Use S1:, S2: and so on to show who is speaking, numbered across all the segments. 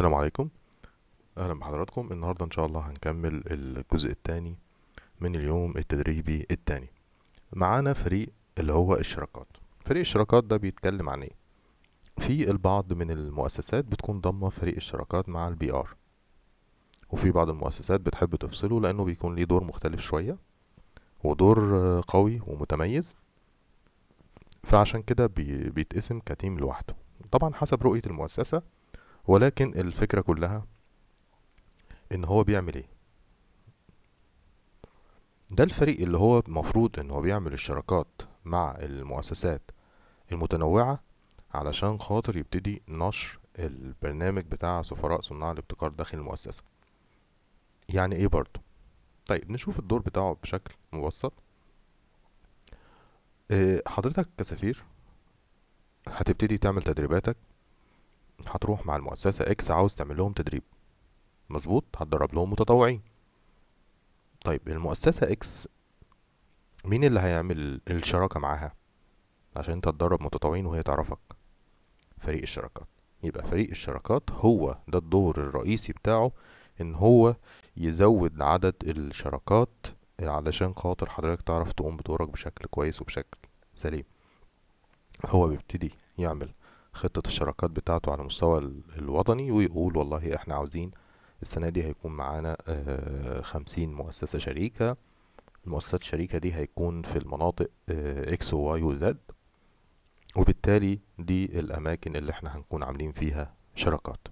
S1: السلام عليكم اهلا بحضراتكم النهارده ان شاء الله هنكمل الجزء الثاني من اليوم التدريبي الثاني معانا فريق اللي هو الشراكات فريق الشراكات ده بيتكلم عن ايه في البعض من المؤسسات بتكون ضمه فريق الشراكات مع البي ار وفي بعض المؤسسات بتحب تفصله لانه بيكون ليه دور مختلف شويه ودور قوي ومتميز فعشان كده بيتقسم كتيم لوحده طبعا حسب رؤيه المؤسسه ولكن الفكرة كلها ان هو بيعمل ايه ده الفريق اللي هو المفروض ان هو بيعمل الشراكات مع المؤسسات المتنوعة علشان خاطر يبتدي نشر البرنامج بتاع سفراء صناع الابتكار داخل المؤسسة يعني ايه برضه طيب نشوف الدور بتاعه بشكل مبسط آه، حضرتك كسفير هتبتدي تعمل تدريباتك هتروح مع المؤسسة اكس عاوز تعمل لهم تدريب مظبوط هتدرب لهم متطوعين طيب المؤسسة اكس مين اللي هيعمل الشراكة معاها عشان انت تدرب متطوعين وهي تعرفك فريق الشراكات يبقى فريق الشراكات هو ده الدور الرئيسي بتاعه ان هو يزود عدد الشراكات علشان خاطر حضرتك تعرف تقوم بدورك بشكل كويس وبشكل سليم هو بيبتدي يعمل خطة الشراكات بتاعته على المستوى الوطني ويقول والله احنا عاوزين السنة دي هيكون معانا آه، خمسين مؤسسة شريكة المؤسسات الشريكة دي هيكون في المناطق اكس آه، وواي وزد وبالتالي دي الأماكن اللي احنا هنكون عاملين فيها شراكات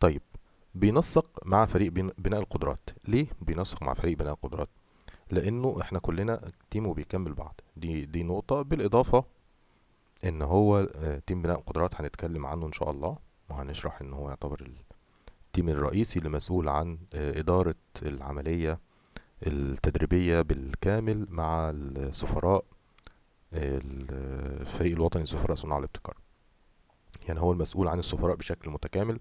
S1: طيب بينسق مع فريق بناء القدرات ليه بينسق مع فريق بناء القدرات لانه احنا كلنا تيمو بيكمل بعض دي دي نقطه بالاضافه ان هو آه، تيم بناء قدرات هنتكلم عنه ان شاء الله وهنشرح ان هو يعتبر التيم الرئيسي اللي مسؤول عن آه، اداره العمليه التدريبيه بالكامل مع السفراء آه، الفريق الوطني لسفراء صناع الابتكار يعني هو المسؤول عن السفراء بشكل متكامل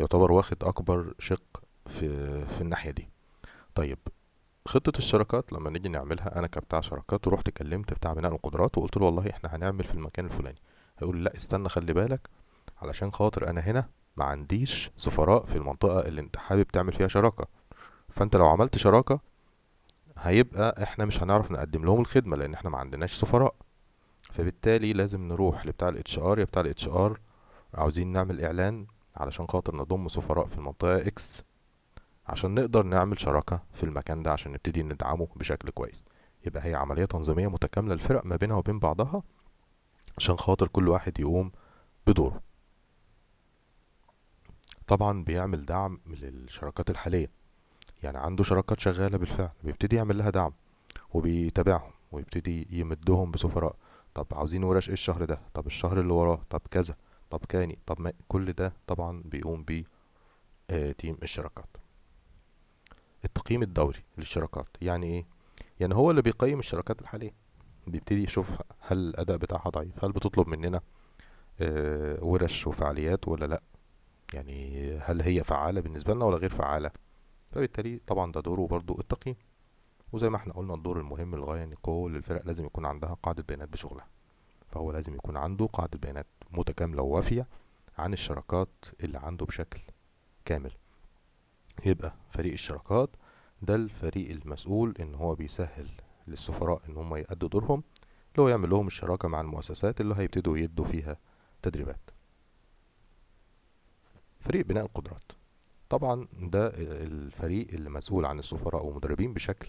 S1: يعتبر واخد اكبر شق في في الناحيه دي طيب خطه الشراكات لما نيجي نعملها انا كبتاع شراكات ورحت كلمت بتاع بناء القدرات وقلت له والله احنا هنعمل في المكان الفلاني هيقول لا استنى خلي بالك علشان خاطر انا هنا ما عنديش سفراء في المنطقه اللي انت حابب تعمل فيها شراكه فانت لو عملت شراكه هيبقى احنا مش هنعرف نقدم لهم الخدمه لان احنا ما عندناش سفراء فبالتالي لازم نروح لبتاع الاتش ار يا بتاع الاتش ار عاوزين نعمل اعلان علشان خاطر نضم سفراء في المنطقه اكس عشان نقدر نعمل شراكة في المكان ده عشان نبتدي ندعمه بشكل كويس يبقى هي عملية تنظيمية متكاملة الفرق ما بينها وبين بعضها عشان خاطر كل واحد يقوم بدوره طبعا بيعمل دعم للشراكات الحالية يعني عنده شراكات شغالة بالفعل بيبتدي يعمل لها دعم وبيتابعهم ويبتدي يمدهم بسفراء طب عاوزين ورش ايه الشهر ده طب الشهر اللي وراه طب كذا طب كاني طب ما كل ده طبعا بيقوم بيه آه تيم الشراكات التقييم الدوري للشراكات يعني ايه يعني هو اللي بيقيم الشراكات الحاليه بيبتدي يشوف هل الاداء بتاعها ضعيف هل بتطلب مننا آه، ورش وفعاليات ولا لا يعني هل هي فعاله بالنسبه لنا ولا غير فعاله فبالتالي طبعا ده دوره برضو التقييم وزي ما احنا قلنا الدور المهم للغايه ان كل الفرق لازم يكون عندها قاعده بيانات بشغلها فهو لازم يكون عنده قاعده بيانات متكامله ووافيه عن الشراكات اللي عنده بشكل كامل يبقى فريق الشراكات ده الفريق المسؤول ان هو بيسهل للسفراء ان هم يأدوا دورهم اللي هو يعمل لهم الشراكة مع المؤسسات اللي هيبتدوا يدوا فيها تدريبات فريق بناء القدرات طبعا ده الفريق اللي مسؤول عن السفراء والمدربين بشكل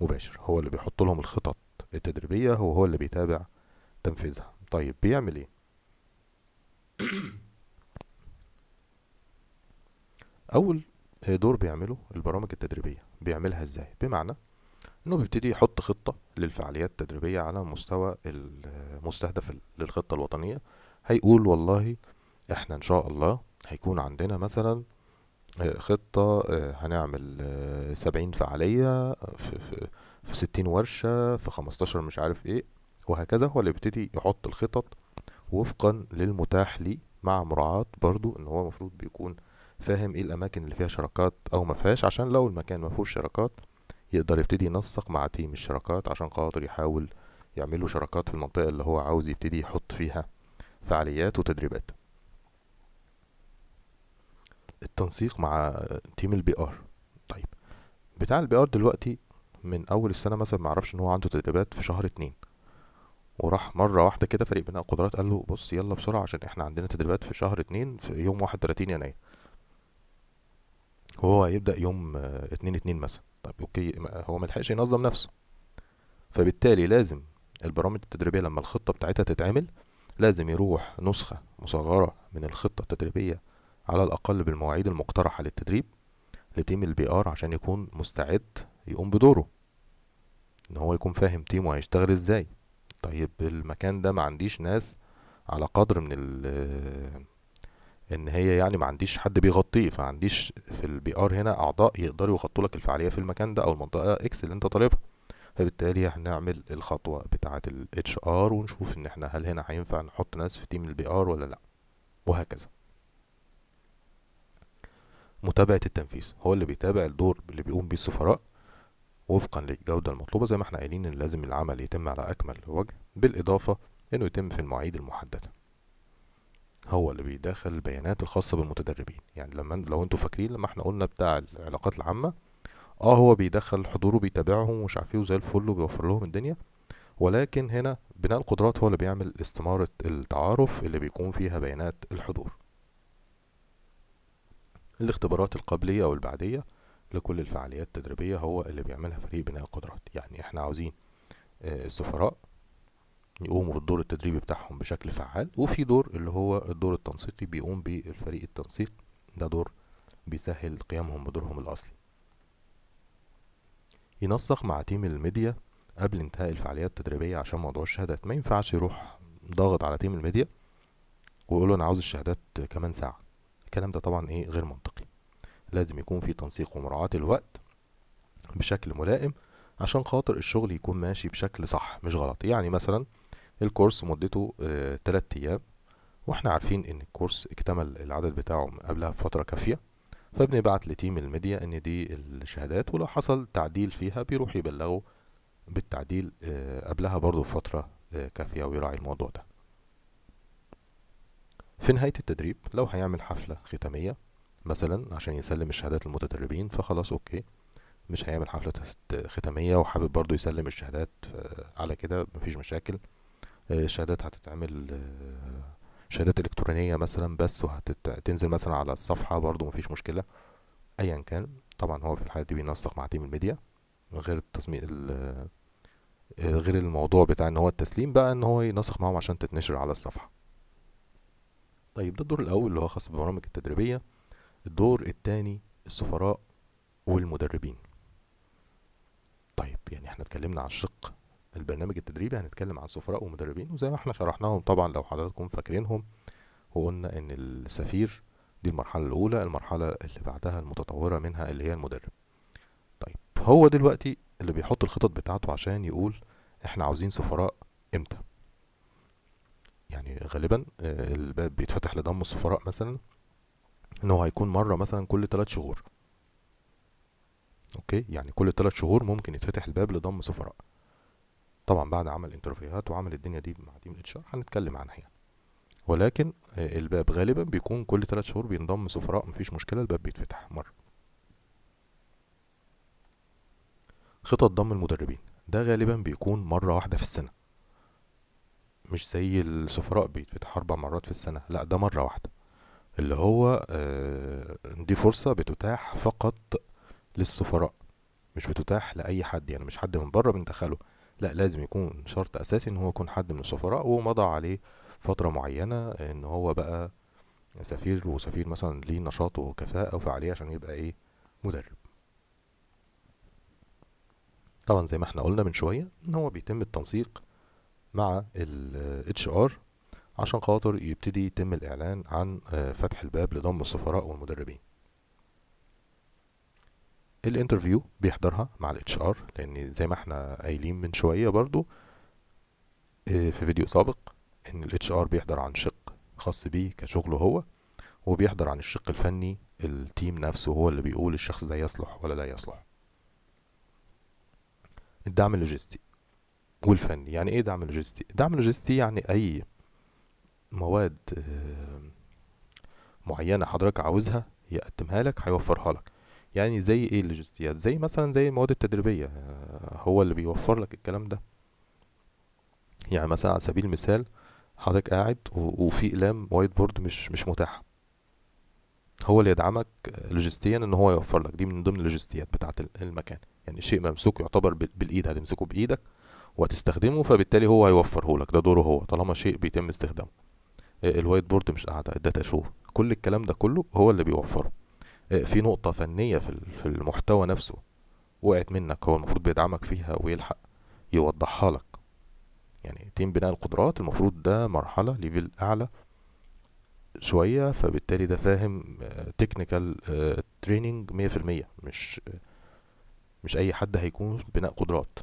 S1: مباشر هو اللي بيحط لهم الخطط التدريبية وهو اللي بيتابع تنفيذها طيب بيعمل ايه اول دور بيعمله البرامج التدريبية بيعملها ازاي بمعنى انه بيبتدي يحط خطة للفعاليات التدريبية على مستوى المستهدف للخطة الوطنية هيقول والله احنا ان شاء الله هيكون عندنا مثلا آه، خطة آه، هنعمل آه، سبعين فعالية في, في, في ستين ورشة في خمستاشر مش عارف ايه وهكذا هو اللي بيبتدي يحط الخطط وفقا للمتاح ليه مع مراعاة برضو ان هو المفروض بيكون فاهم ايه الاماكن اللي فيها شراكات او ما فيهاش عشان لو المكان ما فيهوش شراكات يقدر يبتدي ينسق مع تيم الشراكات عشان خاطر يحاول يعمل له شراكات في المنطقة اللي هو عاوز يبتدي يحط فيها فعاليات وتدريبات التنسيق مع تيم البي ار طيب بتاع البي ار دلوقتي من اول السنه مثلا معرفش ان هو عنده تدريبات في شهر اتنين وراح مره واحده كده فريق بناء قدرات قال له بص يلا بسرعه عشان احنا عندنا تدريبات في شهر اتنين في يوم واحد وتلاتين يناير وهو هيبدا يوم 2 آه، 2 مثلا طب اوكي هو ما لحقش ينظم نفسه فبالتالي لازم البرامج التدريبيه لما الخطه بتاعتها تتعمل لازم يروح نسخه مصغره من الخطه التدريبيه على الاقل بالمواعيد المقترحه للتدريب لتيم البي ار عشان يكون مستعد يقوم بدوره ان هو يكون فاهم تيمه هيشتغل ازاي طيب المكان ده ما عنديش ناس على قدر من ال آه، ان هي يعني ما عنديش حد بيغطيه فعنديش في البي ار هنا اعضاء يقدروا يغطوا لك الفعاليه في المكان ده او المنطقه اكس اللي انت طالبها فبالتالي هنعمل الخطوه بتاعه الاتش ار ونشوف ان احنا هل هنا هينفع نحط ناس في تيم البي ار ولا لا وهكذا متابعه التنفيذ هو اللي بيتابع الدور اللي بيقوم بيه السفراء وفقا للجودة المطلوبة زي ما احنا قايلين ان لازم العمل يتم على أكمل وجه بالإضافة انه يتم في المواعيد المحددة هو اللي بيدخل البيانات الخاصة بالمتدربين يعني لما لو انتوا فاكرين لما احنا قلنا بتاع العلاقات العامة اه هو بيدخل حضوره بيتابعهم ومش عارف ايه وزي الفل وبيوفر لهم الدنيا ولكن هنا بناء القدرات هو اللي بيعمل استمارة التعارف اللي بيكون فيها بيانات الحضور الاختبارات القبلية والبعدية لكل الفعاليات التدريبية هو اللي بيعملها فريق بناء القدرات يعني احنا عاوزين آه، السفراء يقوموا بالدور التدريبي بتاعهم بشكل فعال وفي دور اللي هو الدور التنسيقي بيقوم بالفريق التنسيق ده دور بيسهل قيامهم بدورهم الأصلي ينسق مع تيم الميديا قبل انتهاء الفعاليات التدريبية عشان موضوع الشهادات ما ينفعش يروح ضاغط على تيم الميديا ويقول له أنا عاوز الشهادات كمان ساعة الكلام ده طبعا إيه غير منطقي لازم يكون في تنسيق ومراعاة الوقت بشكل ملائم عشان خاطر الشغل يكون ماشي بشكل صح مش غلط يعني مثلا الكورس مدته آه، تلات أيام واحنا عارفين ان الكورس اكتمل العدد بتاعه قبلها بفترة كافية فبنبعت لتيم الميديا ان دي الشهادات ولو حصل تعديل فيها بيروح يبلغه بالتعديل آه، قبلها برضو بفترة آه، كافية ويراعي الموضوع ده في نهاية التدريب لو هيعمل حفلة ختامية مثلا عشان يسلم الشهادات للمتدربين فخلاص اوكي مش هيعمل حفلة ختامية وحابب برضو يسلم الشهادات على كده مفيش مشاكل آه، شهادات هتتعمل آه، شهادات الكترونيه مثلا بس وهتنزل مثلا على الصفحه برضو مفيش مشكله ايا كان طبعا هو في الحاله دي بينسق مع تيم الميديا غير التصميم آه، غير الموضوع بتاع ان هو التسليم بقى ان هو ينسق معاهم عشان تتنشر على الصفحه طيب ده الدور الاول اللي هو خاص بالبرامج التدريبيه الدور الثاني السفراء والمدربين طيب يعني احنا اتكلمنا عن الشق البرنامج التدريبي هنتكلم عن سفراء ومدربين وزي ما احنا شرحناهم طبعا لو حضراتكم فاكرينهم وقلنا ان السفير دي المرحلة الأولى المرحلة اللي بعدها المتطورة منها اللي هي المدرب طيب هو دلوقتي اللي بيحط الخطط بتاعته عشان يقول احنا عاوزين سفراء امتى يعني غالبا آه، الباب بيتفتح لضم السفراء مثلا ان هو هيكون مرة مثلا كل تلات شهور اوكي يعني كل تلات شهور ممكن يتفتح الباب لضم سفراء طبعا بعد عمل انترفيوهات وعمل الدنيا دي مع تيم اتش ار هنتكلم عنها يعني ولكن آه، الباب غالبا بيكون كل ثلاث شهور بينضم سفراء مفيش مشكله الباب بيتفتح مره خطط ضم المدربين ده غالبا بيكون مره واحده في السنه مش زي السفراء بيتفتح اربع مرات في السنه لا ده مره واحده اللي هو آه، دي فرصه بتتاح فقط للسفراء مش بتتاح لاي حد يعني مش حد من بره بندخله لا لازم يكون شرط اساسي ان هو يكون حد من السفراء ومضى عليه فترة معينة ان هو بقى سفير وسفير مثلا ليه نشاط وكفاءة وفعالية عشان يبقى ايه مدرب طبعا زي ما احنا قلنا من شوية ان هو بيتم التنسيق مع ال ار عشان خاطر يبتدي يتم الإعلان عن آه، فتح الباب لضم السفراء والمدربين الانترفيو بيحضرها مع الاتش ار لان زي ما احنا قايلين من شويه برضو آه، في فيديو سابق ان الاتش ار بيحضر عن شق خاص بيه كشغله هو وبيحضر عن الشق الفني التيم نفسه هو اللي بيقول الشخص ده يصلح ولا لا يصلح الدعم اللوجستي والفني يعني ايه دعم لوجستي دعم لوجستي يعني اي مواد آه، معينه حضرتك عاوزها يقدمها لك هيوفرها لك يعني زي ايه اللوجستيات زي مثلا زي المواد التدريبية آه، هو اللي بيوفر لك الكلام ده يعني مثلا على سبيل المثال حضرتك قاعد وفي اقلام وايت بورد مش مش متاحه هو اللي يدعمك لوجستيا ان هو يوفر لك دي من ضمن اللوجستيات بتاعه المكان يعني شيء ممسوك يعتبر بالايد هتمسكه بايدك وهتستخدمه فبالتالي هو هيوفره لك ده دوره هو طالما شيء بيتم استخدامه آه، الوايت بورد مش قاعده الداتا شو كل الكلام ده كله هو اللي بيوفره آه، في نقطة فنية في المحتوى نفسه وقعت منك هو المفروض بيدعمك فيها ويلحق يوضحها لك يعني تيم بناء القدرات المفروض ده مرحلة ليفل أعلى شوية فبالتالي ده فاهم تكنيكال آه، تريننج آه، مية في المية مش مش أي حد هيكون بناء قدرات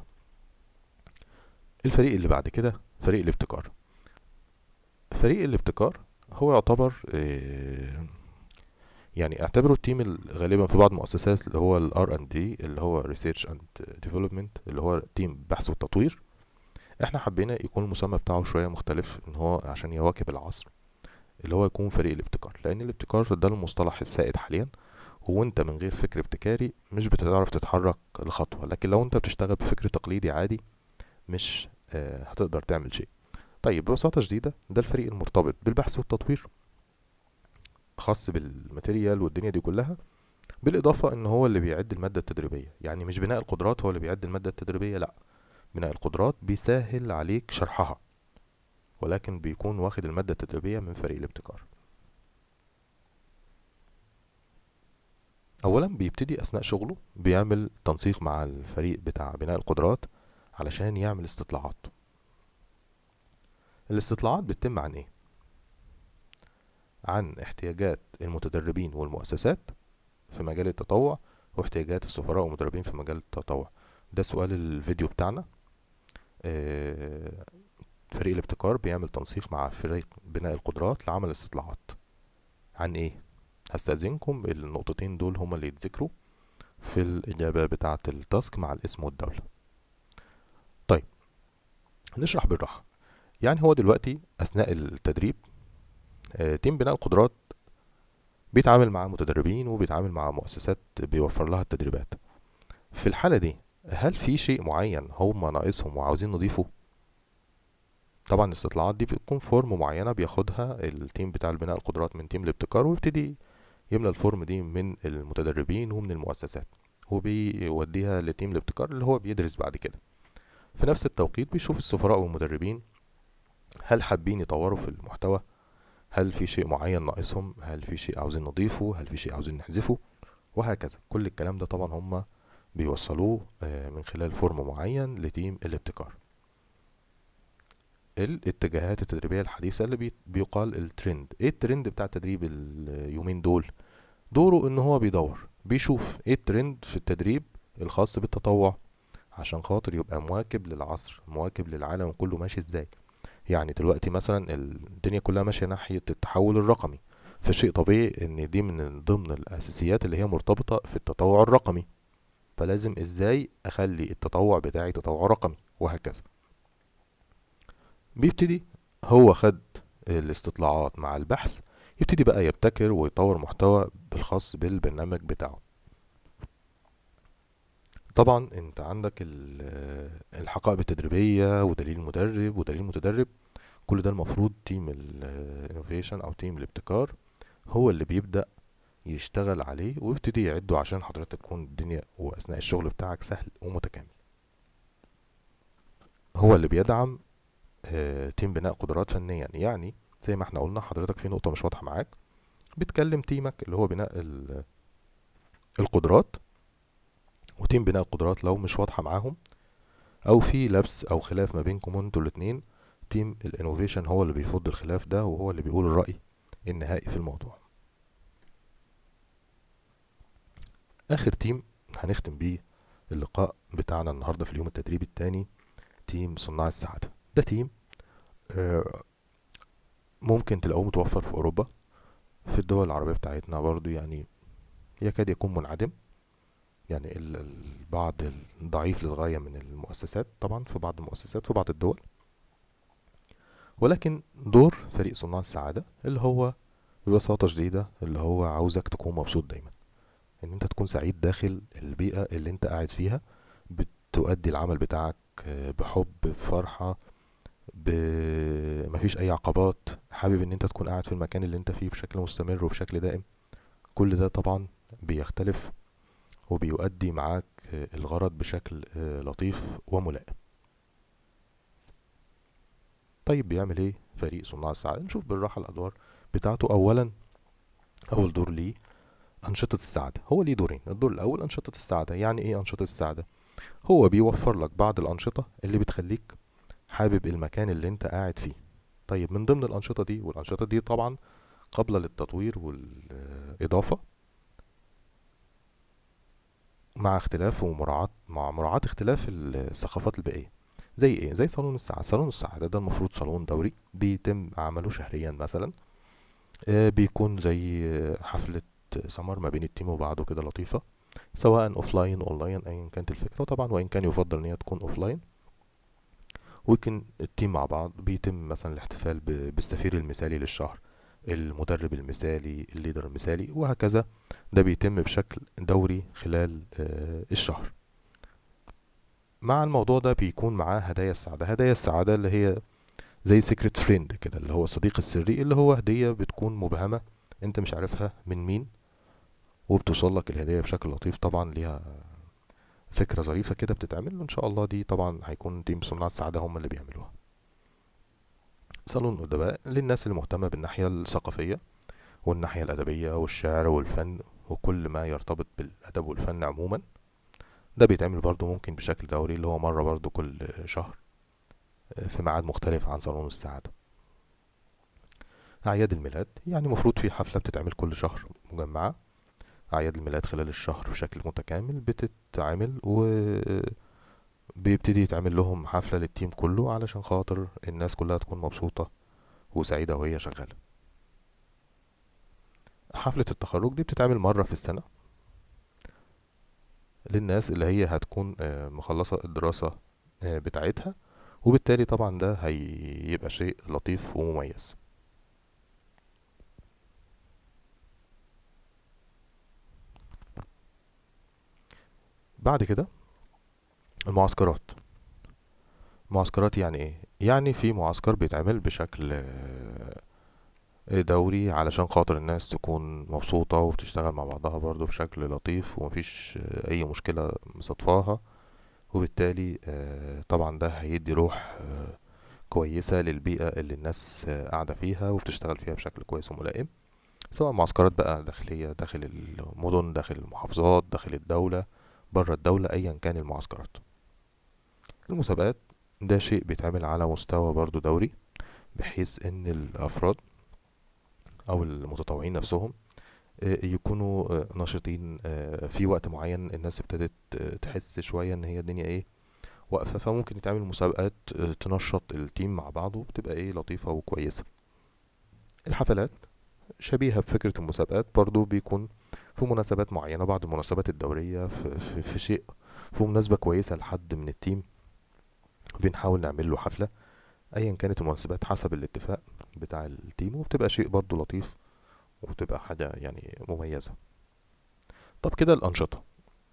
S1: الفريق اللي بعد كده فريق الابتكار فريق الابتكار هو يعتبر يعني اعتبروا التيم غالبا في بعض المؤسسات اللي هو الار اند دي اللي هو ريسيرش اند ديفلوبمنت اللي هو تيم بحث والتطوير احنا حبينا يكون المسمى بتاعه شويه مختلف ان هو عشان يواكب العصر اللي هو يكون فريق الابتكار لان الابتكار ده المصطلح السائد حاليا وانت من غير فكر ابتكاري مش بتعرف تتحرك الخطوه لكن لو انت بتشتغل بفكر تقليدي عادي مش آه، هتقدر تعمل شيء طيب ببساطه شديده ده الفريق المرتبط بالبحث والتطوير خاص بالماتيريال والدنيا دي كلها بالاضافه ان هو اللي بيعد الماده التدريبيه يعني مش بناء القدرات هو اللي بيعد الماده التدريبيه لا بناء القدرات بيسهل عليك شرحها ولكن بيكون واخد الماده التدريبيه من فريق الابتكار اولا بيبتدي اثناء شغله بيعمل تنسيق مع الفريق بتاع بناء القدرات علشان يعمل استطلاعات الاستطلاعات بتتم عن ايه عن احتياجات المتدربين والمؤسسات في مجال التطوع واحتياجات السفراء والمدربين في مجال التطوع ده سؤال الفيديو بتاعنا آه، فريق الابتكار بيعمل تنسيق مع فريق بناء القدرات لعمل استطلاعات عن ايه هستأذنكم النقطتين دول هما اللي يتذكروا في الإجابة بتاعة التاسك مع الاسم والدولة طيب نشرح بالراحة يعني هو دلوقتي أثناء التدريب آه، تيم بناء القدرات بيتعامل مع متدربين وبيتعامل مع مؤسسات بيوفر لها التدريبات في الحالة دي هل في شيء معين هما ناقصهم وعاوزين نضيفه؟ طبعا الاستطلاعات دي بتكون فورم معينة بياخدها التيم بتاع البناء القدرات من تيم الابتكار ويبتدي يملى الفورم دي من المتدربين ومن المؤسسات وبيوديها لتيم الابتكار اللي هو بيدرس بعد كده في نفس التوقيت بيشوف السفراء والمدربين هل حابين يطوروا في المحتوى هل في شيء معين ناقصهم هل في شيء عاوزين نضيفه هل في شيء عاوزين نحذفه وهكذا كل الكلام ده طبعا هم بيوصلوه آه، من خلال فورم معين لتيم الابتكار الاتجاهات التدريبيه الحديثه اللي بيقال الترند ايه الترند بتاع التدريب اليومين دول دوره ان هو بيدور بيشوف ايه الترند في التدريب الخاص بالتطوع عشان خاطر يبقى مواكب للعصر مواكب للعالم كله ماشي ازاي يعني دلوقتي مثلا الدنيا كلها ماشيه ناحيه التحول الرقمي فشيء طبيعي ان دي من ضمن الاساسيات اللي هي مرتبطه في التطوع الرقمي فلازم ازاي اخلي التطوع بتاعي تطوع رقمي وهكذا بيبتدي هو خد الاستطلاعات مع البحث يبتدي بقى يبتكر ويطور محتوى بالخاص بالبرنامج بتاعه طبعا انت عندك آه، الحقائب التدريبيه ودليل المدرب ودليل المتدرب كل ده المفروض تيم الانوفيشن آه، او تيم الابتكار هو اللي بيبدا يشتغل عليه ويبتدي يعده عشان حضرتك تكون الدنيا واثناء الشغل بتاعك سهل ومتكامل هو اللي بيدعم آه، تيم بناء قدرات فنيا يعني زي ما احنا قلنا حضرتك في نقطه مش واضحه معاك بتكلم تيمك اللي هو بناء القدرات وتيم بناء القدرات لو مش واضحه معاهم او في لبس او خلاف ما بينكم انتوا الاتنين تيم الانوفيشن هو اللي بيفض الخلاف ده وهو اللي بيقول الراي النهائي في الموضوع اخر تيم هنختم بيه اللقاء بتاعنا النهارده في اليوم التدريبي الثاني تيم صناع السعاده ده تيم آه، ممكن تلاقوه متوفر في اوروبا في الدول العربيه بتاعتنا برضو يعني يكاد يكون منعدم يعني البعض الضعيف للغاية من المؤسسات طبعا في بعض المؤسسات في بعض الدول ولكن دور فريق صناع السعادة اللي هو ببساطة شديدة اللي هو عاوزك تكون مبسوط دايما ان انت تكون سعيد داخل البيئة اللي انت قاعد فيها بتؤدي العمل بتاعك آه، بحب بفرحة ب... مفيش اي عقبات حابب ان انت تكون قاعد في المكان اللي انت فيه بشكل مستمر وبشكل دائم كل ده طبعا بيختلف وبيؤدي معاك الغرض بشكل لطيف وملائم طيب بيعمل ايه فريق صناع السعادة نشوف بالراحة الادوار بتاعته اولا اول دور ليه انشطة السعادة هو ليه دورين الدور الاول انشطة السعادة يعني ايه انشطة السعادة هو بيوفر لك بعض الانشطة اللي بتخليك حابب المكان اللي انت قاعد فيه طيب من ضمن الانشطة دي والانشطة دي طبعا قابلة للتطوير والاضافة مع اختلاف ومراعاة مع مراعاة اختلاف الثقافات البيئية زي ايه زي صالون الساعة صالون الساعة ده المفروض صالون دوري بيتم عمله شهريا مثلا آه، بيكون زي حفلة سمر ما بين التيم وبعضه كده لطيفة سواء اوفلاين اونلاين ايا كانت الفكرة طبعا وان كان يفضل ان هي تكون اوفلاين ويكن التيم مع بعض بيتم مثلا الاحتفال بالسفير المثالي للشهر المدرب المثالي الليدر المثالي وهكذا ده بيتم بشكل دوري خلال آه، الشهر مع الموضوع ده بيكون معاه هدايا السعادة هدايا السعادة اللي هي زي سيكريت فريند كده اللي هو صديق السري اللي هو هدية بتكون مبهمة انت مش عارفها من مين وبتوصل لك الهدية بشكل لطيف طبعا ليها فكرة ظريفة كده بتتعمل وان شاء الله دي طبعا هيكون تيم صناع السعادة هم اللي بيعملوها صالون أدباء للناس المهتمة بالناحية الثقافية والناحية الأدبية والشعر والفن وكل ما يرتبط بالأدب والفن عموما ده بيتعمل برضو ممكن بشكل دوري اللي هو مرة برضو كل شهر آه، في ميعاد مختلف عن صالون السعادة أعياد الميلاد يعني مفروض في حفلة بتتعمل كل شهر مجمعة أعياد الميلاد خلال الشهر بشكل متكامل بتتعمل و بيبتدي يتعمل لهم حفلة للتيم كله علشان خاطر الناس كلها تكون مبسوطة وسعيدة وهي شغالة حفلة التخرج دي بتتعمل مرة في السنة للناس اللي هي هتكون آه، مخلصة الدراسة آه، بتاعتها وبالتالي طبعا ده هيبقى شيء لطيف ومميز بعد كده المعسكرات معسكرات يعني ايه يعني في معسكر بيتعمل بشكل آه، دوري علشان خاطر الناس تكون مبسوطة وبتشتغل مع بعضها برضو بشكل لطيف ومفيش آه، أي مشكلة مصدفاها وبالتالي آه، طبعا ده هيدي روح كويسة للبيئة اللي الناس قاعدة فيها وبتشتغل فيها بشكل كويس وملائم سواء معسكرات بقى داخلية داخل المدن داخل المحافظات داخل الدولة بره الدولة أيا كان المعسكرات المسابقات ده شيء بيتعمل على مستوى برضو دوري بحيث ان الافراد او المتطوعين نفسهم آه، يكونوا آه، نشطين آه، في وقت معين الناس ابتدت تحس شوية ان هي الدنيا ايه واقفة فممكن يتعمل مسابقات تنشط التيم مع بعضه بتبقى ايه لطيفة وكويسة الحفلات شبيهة بفكرة المسابقات برضو بيكون في مناسبات معينة بعض المناسبات الدورية في, في, في شيء في مناسبة كويسة لحد من التيم بنحاول نعمل له حفلة ايا كانت المناسبات حسب الاتفاق بتاع التيم وبتبقى شيء برضو لطيف وبتبقى حاجة يعني مميزة طب كده الأنشطة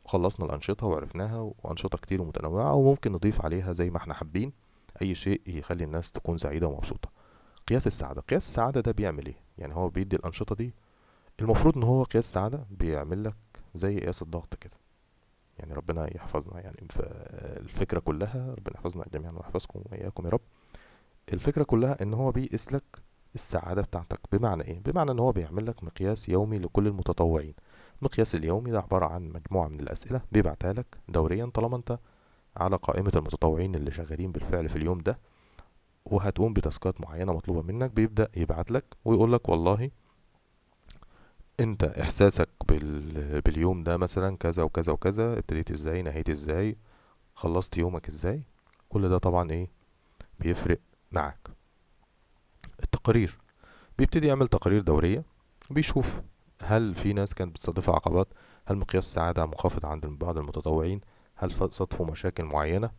S1: خلصنا الأنشطة وعرفناها وأنشطة كتير ومتنوعة وممكن نضيف عليها زي ما احنا حابين أي شيء يخلي الناس تكون سعيدة ومبسوطة قياس السعادة قياس السعادة ده بيعمل ايه يعني هو بيدي الأنشطة دي المفروض ان هو قياس السعادة بيعمل لك زي قياس الضغط كده يعني ربنا يحفظنا يعني فالفكرة كلها ربنا يحفظنا جميعا ويحفظكم وإياكم يا رب الفكره كلها إن هو بيقيس لك السعادة بتاعتك بمعنى إيه؟ بمعنى إن هو بيعمل لك مقياس يومي لكل المتطوعين المقياس اليومي ده عبارة عن مجموعة من الأسئلة بيبعتها لك دوريا طالما أنت على قائمة المتطوعين اللي شغالين بالفعل في اليوم ده وهتقوم بتاسكات معينة مطلوبة منك بيبدأ يبعت لك ويقول لك والله انت احساسك باليوم ده مثلا كذا وكذا وكذا ابتديت ازاي نهيت ازاي خلصت يومك ازاي كل ده طبعا ايه بيفرق معاك التقارير بيبتدي يعمل تقارير دورية بيشوف هل في ناس كانت بتصادفها عقبات هل مقياس السعادة منخفض عند بعض المتطوعين هل صادفوا مشاكل معينة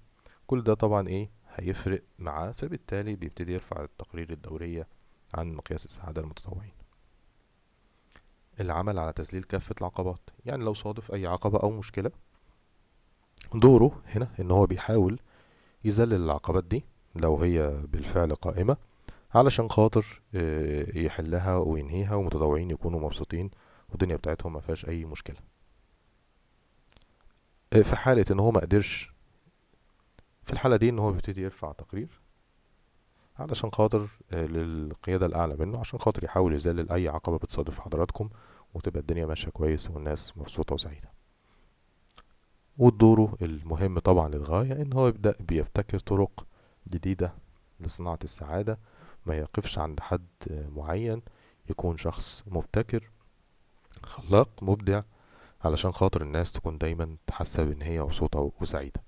S1: كل ده طبعا ايه هيفرق معاه فبالتالي بيبتدي يرفع التقارير الدورية عن مقياس السعادة المتطوعين العمل على تذليل كافة العقبات يعني لو صادف أي عقبة أو مشكلة دوره هنا إن هو بيحاول يذلل العقبات دي لو هي بالفعل قائمة علشان خاطر آه، يحلها وينهيها ومتطوعين يكونوا مبسوطين والدنيا بتاعتهم ما فيهاش أي مشكلة آه، في حالة إن هو ما قدرش في الحالة دي إن هو بيبتدي يرفع تقرير علشان خاطر آه، للقيادة الأعلى منه عشان خاطر يحاول يذلل أي عقبة بتصادف حضراتكم وتبقى الدنيا ماشية كويس والناس مبسوطة وسعيدة ودوره المهم طبعا للغاية إن هو يبدأ بيبتكر طرق جديدة لصناعة السعادة ما يقفش عند حد آه، معين يكون شخص مبتكر خلاق مبدع علشان خاطر الناس تكون دايما تحسب ان هي مبسوطة وسعيدة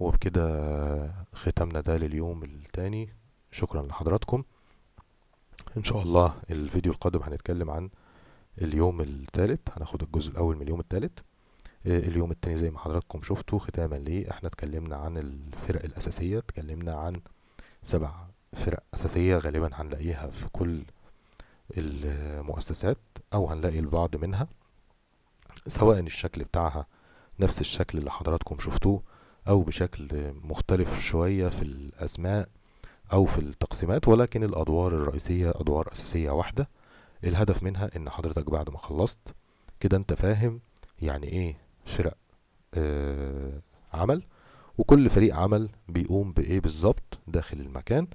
S1: وبكده آه، ختمنا ده لليوم التاني شكرا لحضراتكم ان شاء الله الفيديو القادم هنتكلم عن اليوم الثالث هناخد الجزء الاول من اليوم الثالث آه، اليوم التاني زي ما حضراتكم شفتوا ختاما ليه احنا اتكلمنا عن الفرق الاساسيه اتكلمنا عن سبع فرق اساسيه غالبا هنلاقيها في كل المؤسسات او هنلاقي البعض منها سواء الشكل بتاعها نفس الشكل اللي حضراتكم شفتوه او بشكل مختلف شويه في الاسماء أو في التقسيمات ولكن الأدوار الرئيسية أدوار أساسية واحدة الهدف منها إن حضرتك بعد ما خلصت كده أنت فاهم يعني إيه شراء آه عمل وكل فريق عمل بيقوم بإيه بالظبط داخل المكان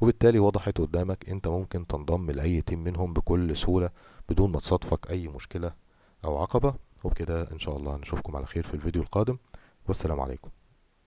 S1: وبالتالي وضحت قدامك أنت ممكن تنضم لأي تيم منهم بكل سهولة بدون ما تصادفك أي مشكلة أو عقبة وبكده إن شاء الله نشوفكم على خير في الفيديو القادم والسلام عليكم